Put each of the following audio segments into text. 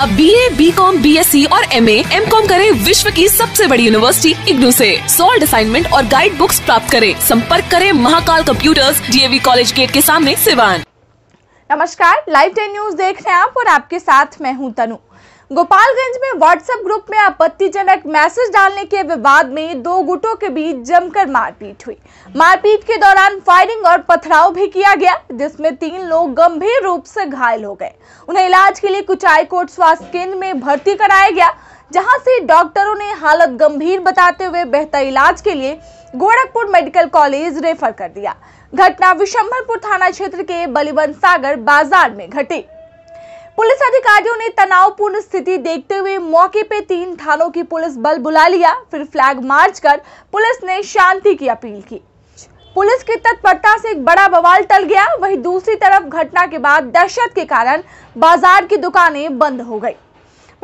अब B A B com B S C और M A M com करे विश्व की सबसे बड़ी यूनिवर्सिटी इग्नू से सोल्ड असाइनमेंट और गाइड बुक्स प्राप्त करें संपर्क करें Mahakal computers DAV college gate के सामने सिवान नमस्कार लाइव टेन न्यूज देख रहे हैं आप और आपके साथ मैं हूं तनु गोपालगंज में व्हाट्सएप ग्रुप में आपत्तिजनक मैसेज डालने के विवाद में दो गुटों के बीच जमकर मारपीट हुई मारपीट के दौरान फायरिंग और पथराव भी किया गया जिसमें तीन लोग गंभीर रूप से घायल हो गए उन्हें इलाज के लिए कुचाई कोट स्वास्थ्य केंद्र में भर्ती कराया गया जहां से डॉक्टरों ने हालत गंभीर बताते हुए बेहतर इलाज के लिए गोरखपुर मेडिकल कॉलेज रेफर कर दिया घटना विशंभरपुर थाना क्षेत्र के बलिवंत सागर बाजार में घटी पुलिस अधिकारियों ने तनावपूर्ण स्थिति देखते हुए मौके पे तीन थानों की पुलिस बल बुला लिया फिर फ्लैग मार्च कर पुलिस ने शांति की अपील की पुलिस की तत्परता से एक बड़ा बवाल टल गया वहीं दूसरी तरफ घटना के बाद दहशत के कारण बाजार की दुकानें बंद हो गई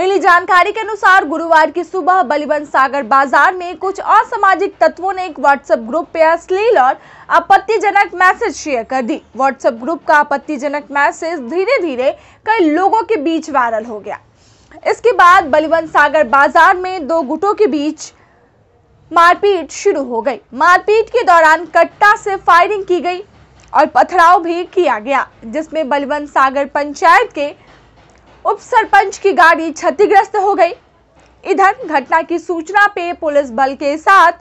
मिली जानकारी के अनुसार गुरुवार की सुबह बलिवन सागर बाजार में कुछ असामाजिक तत्वों ने एक व्हाट्सएप ग्रुप पे अश्लील और आपत्तिजनक मैसेज शेयर कर दी व्हाट्सएप ग्रुप का आपत्तिजनक मैसेज धीरे धीरे कई लोगों के बीच वायरल हो गया इसके बाद बलिवन सागर बाजार में दो गुटों के बीच मारपीट शुरू हो गई मारपीट के दौरान कट्टा से फायरिंग की गई और पथराव भी किया गया जिसमें बलवन सागर पंचायत के उप सरपंच की गाड़ी क्षतिग्रस्त हो गई इधर घटना की सूचना पे पुलिस बल के साथ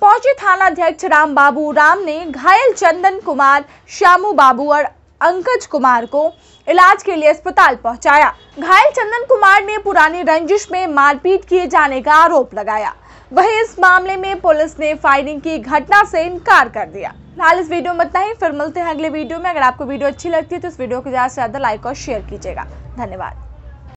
पहुंचे थानाध्यक्ष राम बाबू राम ने घायल चंदन कुमार श्यामू बाबू और अंकज कुमार को इलाज के लिए अस्पताल पहुंचाया घायल चंदन कुमार ने पुरानी रंजिश में मारपीट किए जाने का आरोप लगाया वहीं इस मामले में पुलिस ने फायरिंग की घटना से इनकार कर दिया फिलहाल इस वीडियो में इतना ही फिर मिलते हैं अगले वीडियो में अगर आपको वीडियो अच्छी लगती है तो इस वीडियो को ज़्यादा से ज़्यादा लाइक और शेयर कीजिएगा धन्यवाद